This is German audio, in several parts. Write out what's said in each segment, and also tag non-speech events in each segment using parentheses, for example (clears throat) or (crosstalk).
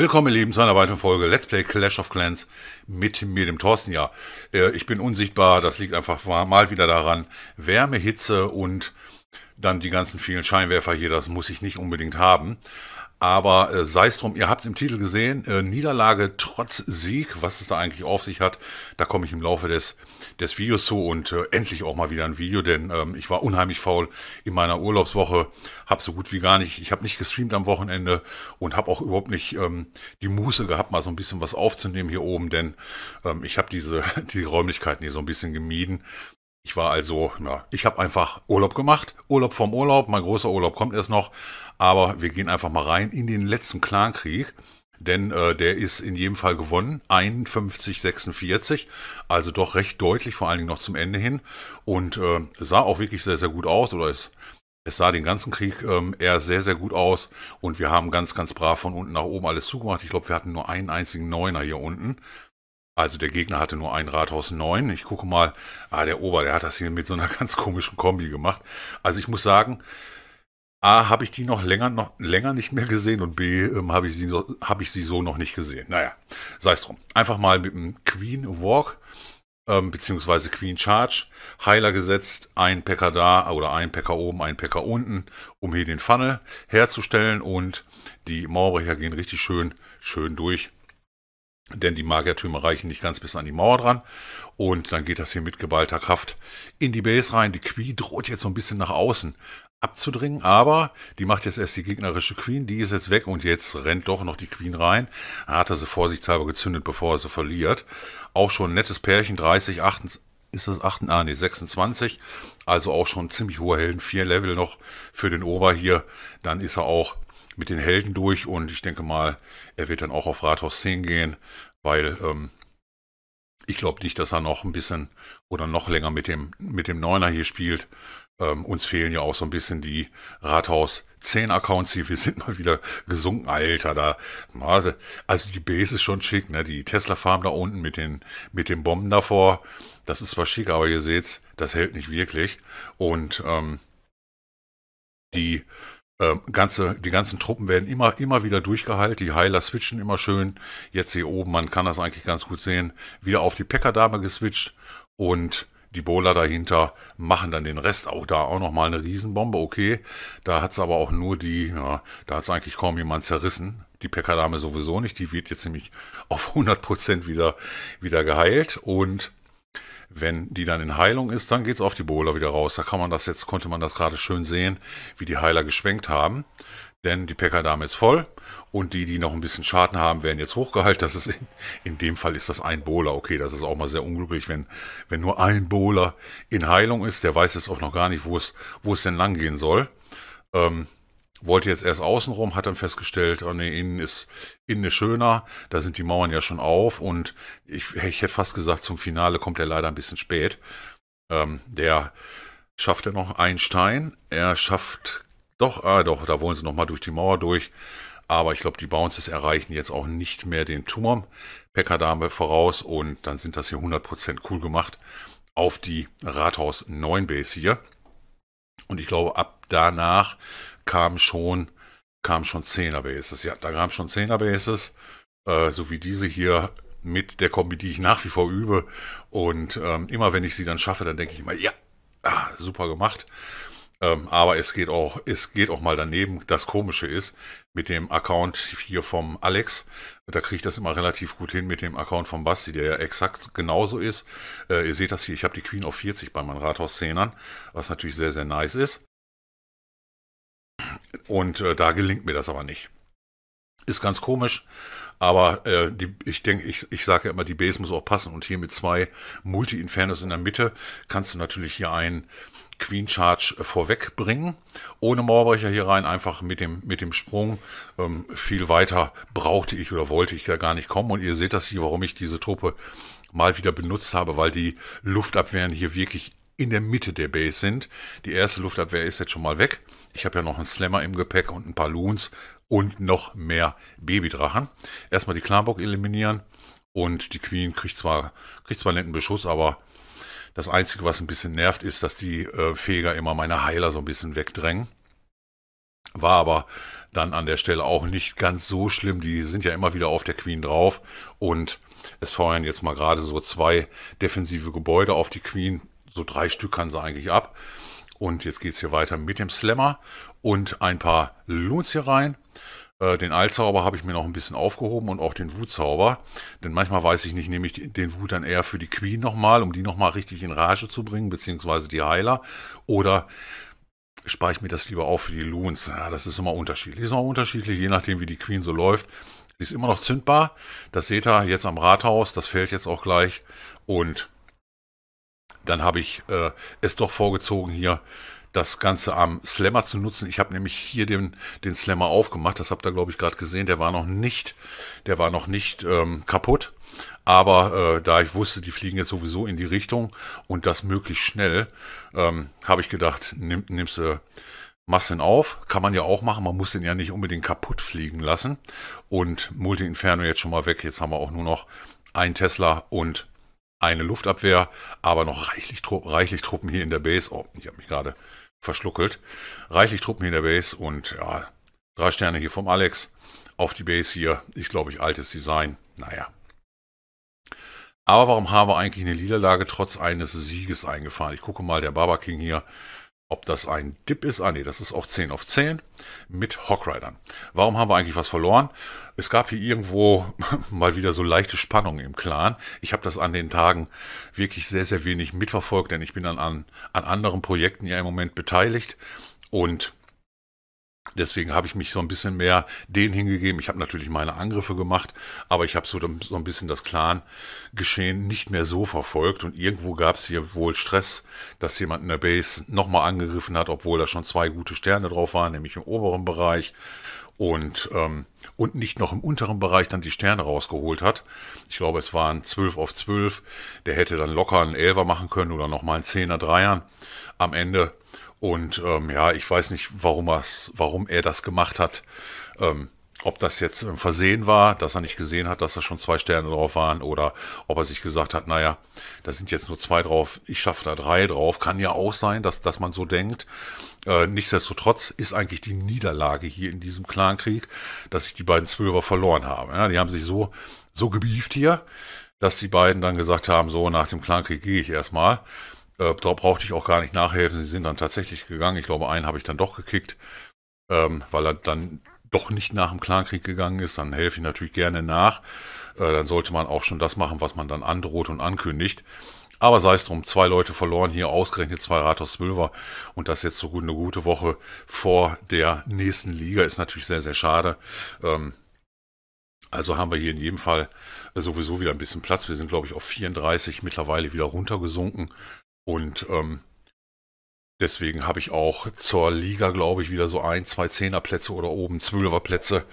Willkommen, ihr Lieben, zu einer weiteren Folge Let's Play Clash of Clans mit mir, dem Thorsten. Ja, äh, ich bin unsichtbar, das liegt einfach mal wieder daran. Wärme, Hitze und dann die ganzen vielen Scheinwerfer hier, das muss ich nicht unbedingt haben. Aber äh, sei es drum, ihr habt es im Titel gesehen, äh, Niederlage trotz Sieg, was es da eigentlich auf sich hat, da komme ich im Laufe des, des Videos zu und äh, endlich auch mal wieder ein Video, denn ähm, ich war unheimlich faul in meiner Urlaubswoche, habe so gut wie gar nicht, ich habe nicht gestreamt am Wochenende und habe auch überhaupt nicht ähm, die Muße gehabt, mal so ein bisschen was aufzunehmen hier oben, denn ähm, ich habe diese (laughs) die Räumlichkeiten hier so ein bisschen gemieden. Ich war also, na, ich habe einfach Urlaub gemacht, Urlaub vom Urlaub, mein großer Urlaub kommt erst noch, aber wir gehen einfach mal rein in den letzten Clankrieg denn äh, der ist in jedem Fall gewonnen. 51, 46, also doch recht deutlich, vor allen Dingen noch zum Ende hin. Und äh, sah auch wirklich sehr, sehr gut aus, oder es, es sah den ganzen Krieg ähm, eher sehr, sehr gut aus. Und wir haben ganz, ganz brav von unten nach oben alles zugemacht. Ich glaube, wir hatten nur einen einzigen Neuner hier unten. Also der Gegner hatte nur ein Rathaus 9. Ich gucke mal, ah, der Ober, der hat das hier mit so einer (laughs) ganz komischen Kombi gemacht. Also ich muss sagen, A, habe ich die noch länger, noch länger nicht mehr gesehen und B, ähm, habe ich, sie hab ich sie so noch nicht gesehen. Naja, sei es drum. Einfach mal mit dem Queen Walk ähm, beziehungsweise Queen Charge, Heiler gesetzt, ein Packer da oder ein Packer oben, ein Packer unten, um hier den Funnel herzustellen und die Mauerbrecher gehen richtig schön, schön durch. Denn die Magiertürme reichen nicht ganz bis an die Mauer dran. Und dann geht das hier mit geballter Kraft in die Base rein. Die Queen droht jetzt so ein bisschen nach außen abzudringen, aber die macht jetzt erst die gegnerische Queen, die ist jetzt weg und jetzt rennt doch noch die Queen rein. Hat er sie vorsichtshalber gezündet, bevor er sie verliert. Auch schon ein nettes Pärchen, 30, 28, ist das 8, ah, nee, 26, also auch schon ziemlich hoher Helden, 4 Level noch für den Ober hier, dann ist er auch mit den Helden durch und ich denke mal, er wird dann auch auf Rathaus 10 gehen, weil ähm, ich glaube nicht, dass er noch ein bisschen oder noch länger mit dem, mit dem Neuner hier spielt. Ähm, uns fehlen ja auch so ein bisschen die Rathaus 10 Accounts, hier. wir sind mal wieder gesunken, Alter, da, also die Base ist schon schick, ne, die Tesla Farm da unten mit den, mit den Bomben davor, das ist zwar schick, aber ihr seht's, das hält nicht wirklich und, ähm, die, ähm, ganze, die ganzen Truppen werden immer, immer wieder durchgeheilt, die Heiler switchen immer schön, jetzt hier oben, man kann das eigentlich ganz gut sehen, wieder auf die Packerdame geswitcht und, die Bowler dahinter machen dann den Rest auch da auch nochmal eine Riesenbombe. Okay, da hat's aber auch nur die, ja, da hat's eigentlich kaum jemand zerrissen. Die Pekka-Dame sowieso nicht, die wird jetzt nämlich auf 100% wieder, wieder geheilt und wenn die dann in Heilung ist, dann geht's auf die Bowler wieder raus. Da kann man das jetzt, konnte man das gerade schön sehen, wie die Heiler geschwenkt haben. Denn die Pekka-Dame ist voll und die, die noch ein bisschen Schaden haben, werden jetzt hochgehalten. Das ist in, in dem Fall ist das ein Bowler. Okay, das ist auch mal sehr unglücklich, wenn, wenn nur ein Bowler in Heilung ist. Der weiß jetzt auch noch gar nicht, wo es, wo es denn lang gehen soll. Ähm, wollte jetzt erst außen rum, hat dann festgestellt, oh nee, innen ist, innen ist schöner, da sind die Mauern ja schon auf und ich, ich hätte fast gesagt, zum Finale kommt er leider ein bisschen spät. Ähm, der schafft er noch einen Stein, er schafft doch, ah doch, da wollen sie nochmal durch die Mauer durch. Aber ich glaube, die Bounces erreichen jetzt auch nicht mehr den Turm. Pekka Dame voraus und dann sind das hier 100% cool gemacht auf die Rathaus 9 Base hier. Und ich glaube, ab danach kam schon, kam schon 10er Bases. Ja, da kamen schon 10er Bases, äh, so wie diese hier mit der Kombi, die ich nach wie vor übe. Und ähm, immer wenn ich sie dann schaffe, dann denke ich immer, ja, ah, super gemacht. Ähm, aber es geht auch, es geht auch mal daneben. Das Komische ist, mit dem Account hier vom Alex, da kriege ich das immer relativ gut hin mit dem Account vom Basti, der ja exakt genauso ist. Äh, ihr seht das hier, ich habe die Queen auf 40 bei meinen Rathaus-Szenern, was natürlich sehr, sehr nice ist. Und äh, da gelingt mir das aber nicht. Ist ganz komisch, aber äh, die, ich denke, ich, ich sage ja immer, die Base muss auch passen. Und hier mit zwei Multi-Infernos in der Mitte kannst du natürlich hier einen Queen Charge äh, vorwegbringen. Ohne Mauerbrecher hier rein, einfach mit dem, mit dem Sprung. Ähm, viel weiter brauchte ich oder wollte ich da gar nicht kommen. Und ihr seht das hier, warum ich diese Truppe mal wieder benutzt habe, weil die Luftabwehren hier wirklich in der Mitte der Base sind. Die erste Luftabwehr ist jetzt schon mal weg. Ich habe ja noch einen Slammer im Gepäck und ein paar Loons und noch mehr Babydrachen. Erstmal die Klarbock eliminieren und die Queen kriegt zwar, kriegt zwar netten Beschuss, aber das Einzige, was ein bisschen nervt, ist, dass die äh, Feger immer meine Heiler so ein bisschen wegdrängen. War aber dann an der Stelle auch nicht ganz so schlimm. Die sind ja immer wieder auf der Queen drauf und es feuern jetzt mal gerade so zwei defensive Gebäude auf die Queen. So drei Stück kann sie eigentlich ab. Und jetzt geht es hier weiter mit dem Slammer und ein paar Loons hier rein. Äh, den Eilzauber habe ich mir noch ein bisschen aufgehoben und auch den Wutzauber. Denn manchmal weiß ich nicht, nehme ich den Wut dann eher für die Queen nochmal, um die nochmal richtig in Rage zu bringen, beziehungsweise die Heiler. Oder spare ich mir das lieber auf für die Loons. Ja, das ist immer unterschiedlich. Ist immer unterschiedlich, je nachdem, wie die Queen so läuft. Sie ist immer noch zündbar. Das seht ihr jetzt am Rathaus. Das fällt jetzt auch gleich. Und dann habe ich äh, es doch vorgezogen, hier das Ganze am Slammer zu nutzen. Ich habe nämlich hier den, den Slammer aufgemacht, das habt ihr, glaube ich, gerade gesehen. Der war noch nicht, der war noch nicht ähm, kaputt. Aber äh, da ich wusste, die fliegen jetzt sowieso in die Richtung und das möglichst schnell, ähm, habe ich gedacht, nimm, nimmst du. Äh, auf, kann man ja auch machen, man muss den ja nicht unbedingt kaputt fliegen lassen. Und Multi Inferno jetzt schon mal weg, jetzt haben wir auch nur noch einen Tesla und eine Luftabwehr, aber noch reichlich, reichlich Truppen hier in der Base. Oh, ich habe mich gerade verschluckelt. Reichlich Truppen in der Base und ja, drei Sterne hier vom Alex. Auf die Base hier, ich glaube, ich altes Design. Naja. Aber warum habe wir eigentlich eine Niederlage trotz eines Sieges eingefahren? Ich gucke mal, der Barber King hier ob das ein Dip ist. Ah nee, das ist auch 10 auf 10 mit Hockridern. Warum haben wir eigentlich was verloren? Es gab hier irgendwo (laughs) mal wieder so leichte Spannung im Clan. Ich habe das an den Tagen wirklich sehr, sehr wenig mitverfolgt, denn ich bin dann an, an anderen Projekten ja im Moment beteiligt. Und Deswegen habe ich mich so ein bisschen mehr den hingegeben. Ich habe natürlich meine Angriffe gemacht, aber ich habe so, so ein bisschen das Clan-Geschehen nicht mehr so verfolgt. Und irgendwo gab es hier wohl Stress, dass jemand in der Base nochmal angegriffen hat, obwohl da schon zwei gute Sterne drauf waren, nämlich im oberen Bereich und, ähm, und nicht noch im unteren Bereich dann die Sterne rausgeholt hat. Ich glaube, es waren 12 auf 12. Der hätte dann locker einen Elfer machen können oder nochmal einen Zehner, Dreiern. Am Ende und ähm, ja, ich weiß nicht, warum, warum er das gemacht hat. Ähm, ob das jetzt im Versehen war, dass er nicht gesehen hat, dass da schon zwei Sterne drauf waren, oder ob er sich gesagt hat, naja, da sind jetzt nur zwei drauf, ich schaffe da drei drauf, kann ja auch sein, dass, dass man so denkt. Äh, nichtsdestotrotz ist eigentlich die Niederlage hier in diesem Clankrieg, dass ich die beiden Zwölfer verloren habe. Ja, die haben sich so, so gebieft hier, dass die beiden dann gesagt haben, so nach dem Clankrieg gehe ich erstmal. Äh, da brauchte ich auch gar nicht nachhelfen. Sie sind dann tatsächlich gegangen. Ich glaube, einen habe ich dann doch gekickt, ähm, weil er dann doch nicht nach dem Clankrieg gegangen ist. Dann helfe ich natürlich gerne nach. Äh, dann sollte man auch schon das machen, was man dann androht und ankündigt. Aber sei es drum, zwei Leute verloren hier, ausgerechnet zwei Rathaus Zwölfer und das jetzt so gut eine gute Woche vor der nächsten Liga ist natürlich sehr, sehr schade. Ähm, also haben wir hier in jedem Fall sowieso wieder ein bisschen Platz. Wir sind, glaube ich, auf 34 mittlerweile wieder runtergesunken. Und ähm, deswegen habe ich auch zur Liga, glaube ich, wieder so ein, zwei Zehnerplätze oder oben Zwölferplätze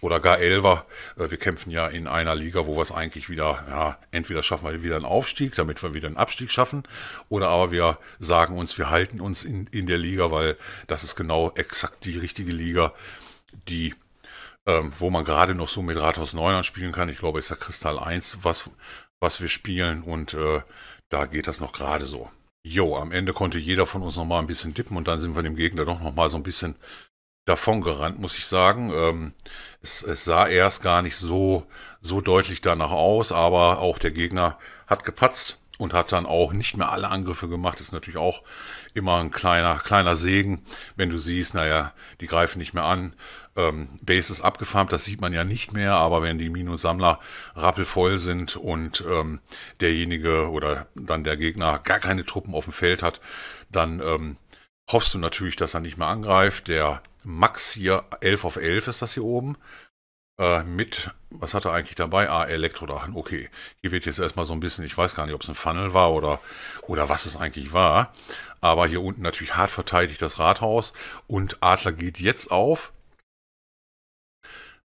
oder gar Elfer. Äh, wir kämpfen ja in einer Liga, wo wir es eigentlich wieder, ja, entweder schaffen wir wieder einen Aufstieg, damit wir wieder einen Abstieg schaffen, oder aber wir sagen uns, wir halten uns in, in der Liga, weil das ist genau exakt die richtige Liga, die, ähm, wo man gerade noch so mit Rathaus 9 spielen kann. Ich glaube, es ist der Kristall 1, was, was wir spielen und äh, da geht das noch gerade so. Jo, am Ende konnte jeder von uns nochmal ein bisschen dippen und dann sind wir dem Gegner doch nochmal so ein bisschen davon gerannt, muss ich sagen. Ähm, es, es, sah erst gar nicht so, so deutlich danach aus, aber auch der Gegner hat gepatzt und hat dann auch nicht mehr alle Angriffe gemacht. Das ist natürlich auch immer ein kleiner, kleiner Segen, wenn du siehst, naja, die greifen nicht mehr an. Ähm, Base abgefarmt, das sieht man ja nicht mehr, aber wenn die Minus-Sammler rappelvoll sind und ähm, derjenige oder dann der Gegner gar keine Truppen auf dem Feld hat, dann ähm, hoffst du natürlich, dass er nicht mehr angreift. Der Max hier, 11 auf 11 ist das hier oben, äh, mit, was hat er eigentlich dabei? Ah, Elektrodachen, okay. Hier wird jetzt erstmal so ein bisschen, ich weiß gar nicht, ob es ein Funnel war oder, oder was es eigentlich war, aber hier unten natürlich hart verteidigt das Rathaus und Adler geht jetzt auf,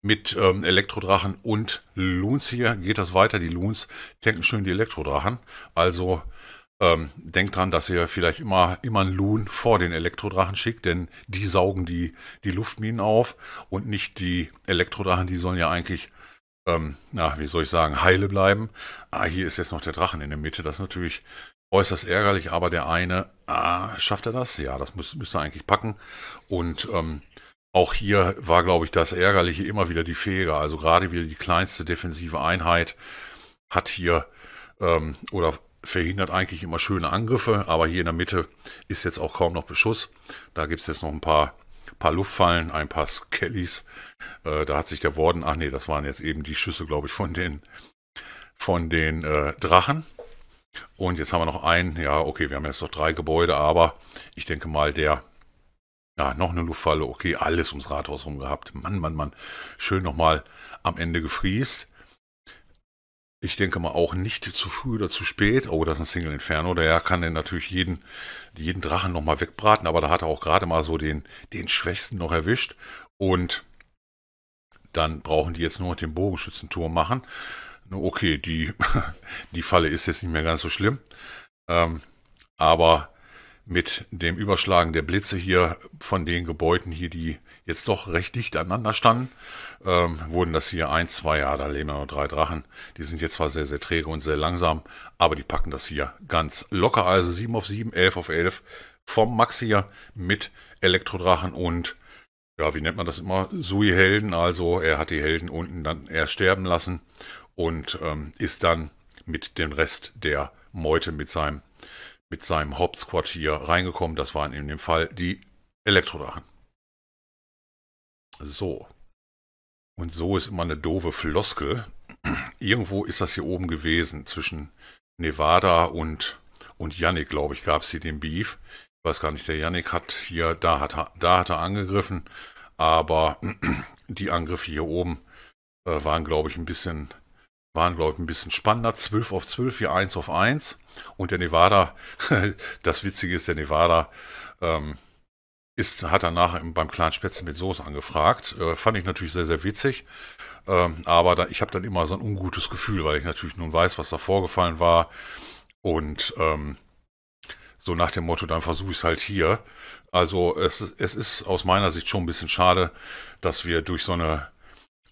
mit ähm, Elektrodrachen und Loons hier geht das weiter. Die Loons tanken schön die Elektrodrachen. Also ähm, denkt dran, dass ihr vielleicht immer, immer einen Loon vor den Elektrodrachen schickt, denn die saugen die, die Luftminen auf und nicht die Elektrodrachen, die sollen ja eigentlich, ähm, na, wie soll ich sagen, heile bleiben. Ah, hier ist jetzt noch der Drachen in der Mitte, das ist natürlich äußerst ärgerlich, aber der eine, ah, schafft er das? Ja, das müß, müsste eigentlich packen und ähm, auch hier war, glaube ich, das Ärgerliche immer wieder die Fehler. Also gerade wieder die kleinste defensive Einheit hat hier ähm, oder verhindert eigentlich immer schöne Angriffe, aber hier in der Mitte ist jetzt auch kaum noch Beschuss. Da gibt es jetzt noch ein paar, paar Luftfallen, ein paar Skellys. Äh, da hat sich der Worden, ach nee, das waren jetzt eben die Schüsse, glaube ich, von den, von den äh, Drachen. Und jetzt haben wir noch einen, ja, okay, wir haben jetzt noch drei Gebäude, aber ich denke mal, der ja, noch eine Luftfalle, okay, alles ums Rathaus rum gehabt. Mann, Mann, Mann. Schön nochmal am Ende gefriest. Ich denke mal auch nicht zu früh oder zu spät. Oh, das ist ein Single Inferno. Der kann den natürlich jeden, jeden Drachen nochmal wegbraten, aber da hat er auch gerade mal so den, den Schwächsten noch erwischt. Und dann brauchen die jetzt nur noch den Bogenschützenturm machen. Okay, die, (laughs) die Falle ist jetzt nicht mehr ganz so schlimm. Ähm, aber mit dem Überschlagen der Blitze hier von den Gebäuden hier, die jetzt doch recht dicht aneinander standen, ähm, wurden das hier ein, zwei, ja, da leben ja noch drei Drachen. Die sind jetzt zwar sehr, sehr träge und sehr langsam, aber die packen das hier ganz locker. Also 7 auf 7, 11 auf 11 vom Max hier mit Elektrodrachen und ja, wie nennt man das immer? Sui-Helden, also er hat die Helden unten dann erst sterben lassen und ähm, ist dann mit dem Rest der Meute, mit seinem mit seinem Hauptsquad hier reingekommen. Das waren in dem Fall die Elektrodrachen. So. Und so ist immer eine doofe Floskel. (clears throat) Irgendwo ist das hier oben gewesen, zwischen Nevada und, und Yannick, glaube ich, gab es hier den Beef. Ich weiß gar nicht, der Yannick hat hier, da hat, da hat er angegriffen, aber (clears throat) die Angriffe hier oben äh, waren, glaube ich, ein bisschen waren, glaube ich, ein bisschen spannender. 12 auf 12, hier 1 auf 1. Und der Nevada, (laughs) das Witzige ist, der Nevada ähm, ist, hat danach beim Clan Spätzle mit Soße angefragt. Äh, fand ich natürlich sehr, sehr witzig. Ähm, aber da, ich habe dann immer so ein ungutes Gefühl, weil ich natürlich nun weiß, was da vorgefallen war. Und ähm, so nach dem Motto, dann versuche ich es halt hier. Also es, es ist aus meiner Sicht schon ein bisschen schade, dass wir durch so eine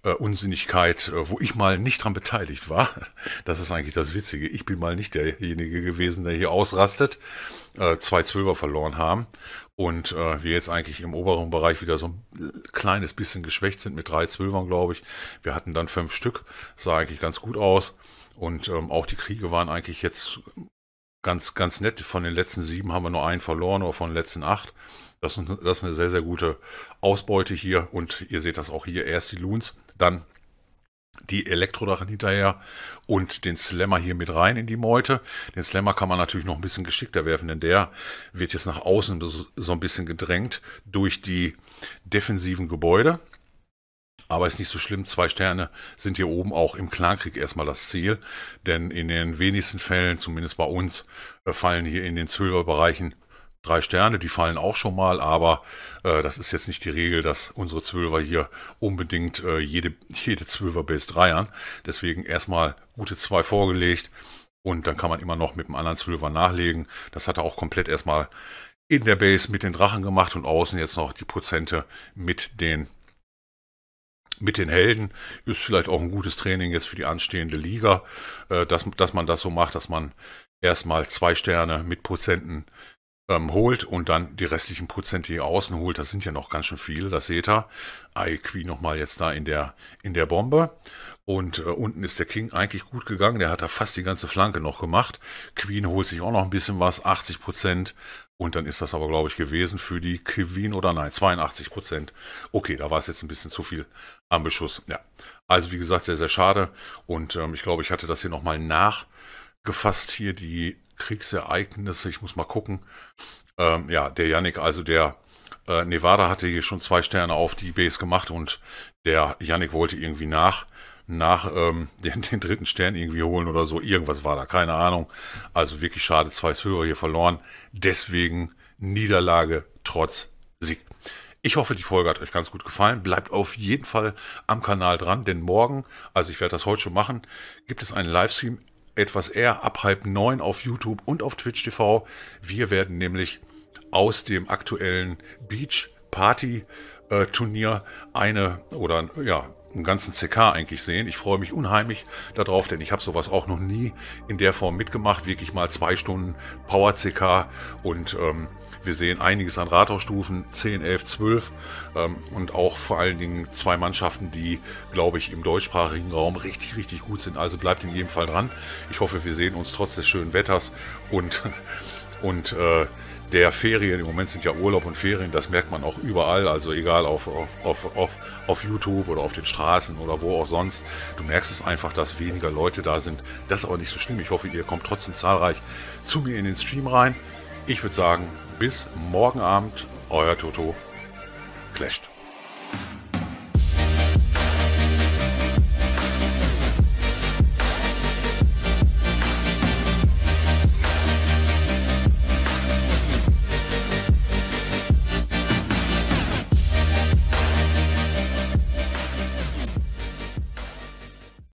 äh, Unsinnigkeit, äh, wo ich mal nicht dran beteiligt war. (laughs) Das ist eigentlich das Witzige. Ich bin mal nicht derjenige gewesen, der hier ausrastet, äh, zwei Zwölfer verloren haben und äh, wir jetzt eigentlich im oberen Bereich wieder so ein kleines bisschen geschwächt sind mit drei Zwölfern, glaube ich. Wir hatten dann fünf Stück, sah eigentlich ganz gut aus. Und ähm, auch die Kriege waren eigentlich jetzt ganz, ganz nett. Von den letzten sieben haben wir nur einen verloren oder von den letzten acht. Das, das ist eine sehr, sehr gute Ausbeute hier. Und ihr seht das auch hier. Erst die Loons, dann die Elektrodrachen hinterher und den Slammer hier mit rein in die Meute. Den Slammer kann man natürlich noch ein bisschen geschickter werfen, denn der wird jetzt nach außen so ein bisschen gedrängt durch die defensiven Gebäude. Aber ist nicht so schlimm. Zwei Sterne sind hier oben auch im Klankrieg erstmal das Ziel. Denn in den wenigsten Fällen, zumindest bei uns, äh, fallen hier in den Zwölferbereichen drei Sterne, die fallen auch schon mal, aber äh, das ist jetzt nicht die Regel, dass unsere Zwölfer hier unbedingt äh, jede, jede Zwölfer Base dreiern. Deswegen erstmal gute zwei vorgelegt und dann kann man immer noch mit dem anderen Zwölfer nachlegen. Das hat er auch komplett erstmal in der Base mit den Drachen gemacht und außen jetzt noch die Prozente mit den mit den Helden ist vielleicht auch ein gutes Training jetzt für die anstehende Liga, äh, dass, dass man das so macht, dass man erstmal zwei Sterne mit Prozenten ähm, holt und dann die restlichen Prozent hier außen holt. Das sind ja noch ganz schön viele, das seht ihr. IQ nochmal jetzt da in der, in der Bombe. Und äh, unten ist der King eigentlich gut gegangen. Der hat da fast die ganze Flanke noch gemacht. Queen holt sich auch noch ein bisschen was, 80 Prozent. Und dann ist das aber, glaube ich, gewesen für die Queen oder nein, 82 Prozent. Okay, da war es jetzt ein bisschen zu viel am Beschuss. Ja, also wie gesagt, sehr, sehr schade. Und ähm, ich glaube, ich hatte das hier nochmal nachgefasst, hier die Kriegsereignisse, ich muss mal gucken. Ähm, ja, der Yannick, also der äh, Nevada hatte hier schon zwei Sterne auf die Base gemacht und der Yannick wollte irgendwie nach nach ähm, (laughs) den, den, dritten Stern irgendwie holen oder so. Irgendwas war da, keine Ahnung. Also wirklich schade, zwei Hörer hier verloren. Deswegen Niederlage trotz Sieg. Ich hoffe, die Folge hat euch ganz gut gefallen. Bleibt auf jeden Fall am Kanal dran, denn morgen, also ich werde das heute schon machen, gibt es einen Livestream etwas eher ab halb neun auf YouTube und auf Twitch TV. Wir werden nämlich aus dem aktuellen Beach Party äh, Turnier eine oder ja einen ganzen CK eigentlich sehen. Ich freue mich unheimlich darauf, denn ich habe sowas auch noch nie in der Form mitgemacht. Wirklich mal zwei Stunden Power CK und ähm, wir sehen einiges an Rathausstufen, 10, 11, 12 ähm, und auch vor allen Dingen zwei Mannschaften, die, glaube ich, im deutschsprachigen Raum richtig, richtig gut sind. Also bleibt in jedem Fall dran. Ich hoffe, wir sehen uns trotz des schönen Wetters und, (laughs) und äh, der Ferien. Im Moment sind ja Urlaub und Ferien, das merkt man auch überall, also egal auf, auf, auf, auf, YouTube oder auf den Straßen oder wo auch sonst. Du merkst es einfach, dass weniger Leute da sind. Das ist aber nicht so schlimm. Ich hoffe, ihr kommt trotzdem zahlreich zu mir in den Stream rein. Ich würde sagen, bis morgen Abend, euer Toto. Clashed.